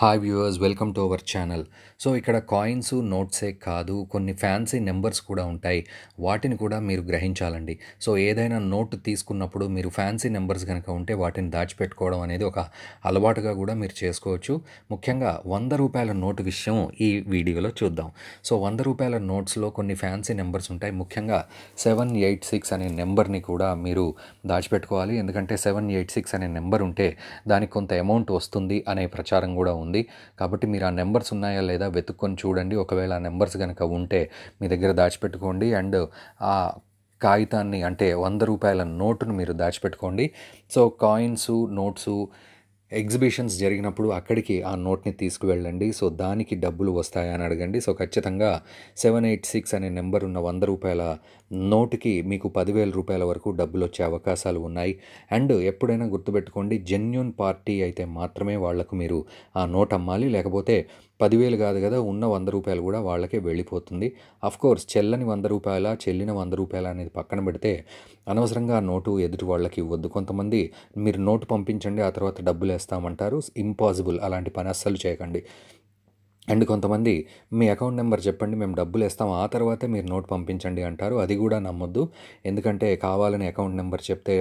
hi viewers welcome to our channel so ఇక్కడ coins నోట్సే కాదు కొన్ని ఫ్యాన్సీ నెంబర్స్ కూడా ఉంటాయి వాటిని కూడా మీరు గ్రహించాలండి సో ఏదైనా నోట్ తీసుకున్నప్పుడు మీరు ఫ్యాన్సీ నెంబర్స్ కనుక ఉంటే వాటిని దాచిపెట్టుకోవడం అనేది ఒక అలవాటుగా కూడా మీరు చేసుకోవచ్చు ముఖ్యంగా వంద రూపాయల నోటు విషయం ఈ వీడియోలో చూద్దాం సో వంద రూపాయల నోట్స్లో కొన్ని ఫ్యాన్సీ నెంబర్స్ ఉంటాయి ముఖ్యంగా సెవెన్ ఎయిట్ సిక్స్ అనే నెంబర్ని కూడా మీరు దాచిపెట్టుకోవాలి ఎందుకంటే సెవెన్ ఎయిట్ సిక్స్ అనే నెంబర్ ఉంటే దానికి కొంత అమౌంట్ వస్తుంది అనే ప్రచారం కూడా ఉంది కాబట్టి మీరు ఆ నెంబర్స్ ఉన్నాయా లేదా వెతుక్కొని చూడండి ఒకవేళ ఆ నెంబర్స్ కనుక ఉంటే మీ దగ్గర దాచిపెట్టుకోండి అండ్ ఆ కాగితాన్ని అంటే వంద రూపాయల నోటును మీరు దాచిపెట్టుకోండి సో కాయిన్స్ నోట్సు ఎగ్జిబిషన్స్ జరిగినప్పుడు అక్కడికి ఆ నోట్ని తీసుకువెళ్ళండి సో దానికి డబ్బులు వస్తాయని అడగండి సో ఖచ్చితంగా సెవెన్ ఎయిట్ సిక్స్ అనే నెంబర్ ఉన్న వంద రూపాయల నోటుకి మీకు పదివేల రూపాయల వరకు డబ్బులు వచ్చే అవకాశాలు ఉన్నాయి అండ్ ఎప్పుడైనా గుర్తుపెట్టుకోండి జెన్యున్ పార్టీ అయితే మాత్రమే వాళ్లకు మీరు ఆ నోట్ అమ్మాలి లేకపోతే పదివేలు కాదు కదా ఉన్న వంద రూపాయలు కూడా వాళ్ళకే వెళ్ళిపోతుంది కోర్స్ చెల్లని వంద రూపాయల చెల్లిన వంద రూపాయల అనేది పక్కన పెడితే అనవసరంగా నోటు ఎదుటి వాళ్ళకి ఇవ్వద్దు కొంతమంది మీరు నోటు పంపించండి ఆ తర్వాత డబ్బులు చేస్తామంటారు ఇంపాసిబుల్ అలాంటి పని అస్సలు చేయకండి అండ్ కొంతమంది మీ అకౌంట్ నెంబర్ చెప్పండి మేము డబ్బులు ఇస్తాం ఆ తర్వాతే మీరు నోట్ పంపించండి అంటారు అది కూడా నమ్మొద్దు ఎందుకంటే కావాలని అకౌంట్ నెంబర్ చెప్తే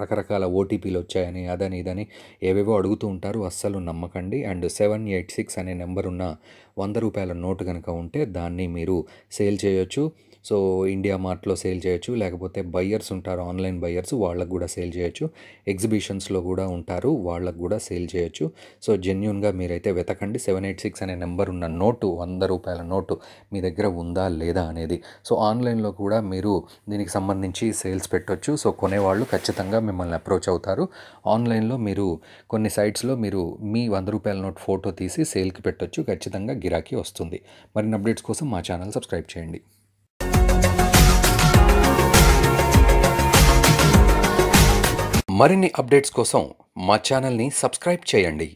రకరకాల ఓటీపీలు వచ్చాయని అదని ఇదని ఏవేవో అడుగుతూ ఉంటారు అస్సలు నమ్మకండి అండ్ సెవెన్ ఎయిట్ సిక్స్ అనే నెంబర్ ఉన్న వంద రూపాయల నోటు కనుక ఉంటే దాన్ని మీరు సేల్ చేయొచ్చు సో ఇండియా మార్ట్లో సేల్ చేయొచ్చు లేకపోతే బయ్యర్స్ ఉంటారు ఆన్లైన్ బయ్యర్స్ వాళ్ళకు కూడా సేల్ చేయొచ్చు ఎగ్జిబిషన్స్లో కూడా ఉంటారు వాళ్ళకు కూడా సేల్ చేయొచ్చు సో జెన్యున్గా మీరైతే వెతకండి సెవెన్ ఎయిట్ సిక్స్ అనే నెంబర్ దగ్గరున్న నోటు వంద రూపాయల నోటు మీ దగ్గర ఉందా లేదా అనేది సో ఆన్లైన్లో కూడా మీరు దీనికి సంబంధించి సేల్స్ పెట్టొచ్చు సో కొనేవాళ్ళు ఖచ్చితంగా మిమ్మల్ని అప్రోచ్ అవుతారు ఆన్లైన్లో మీరు కొన్ని సైట్స్లో మీరు మీ వంద రూపాయల నోట్ ఫోటో తీసి సేల్కి పెట్టొచ్చు ఖచ్చితంగా గిరాకీ వస్తుంది మరిన్ని అప్డేట్స్ కోసం మా ఛానల్ సబ్స్క్రైబ్ చేయండి మరిన్ని అప్డేట్స్ కోసం మా ఛానల్ని సబ్స్క్రైబ్ చేయండి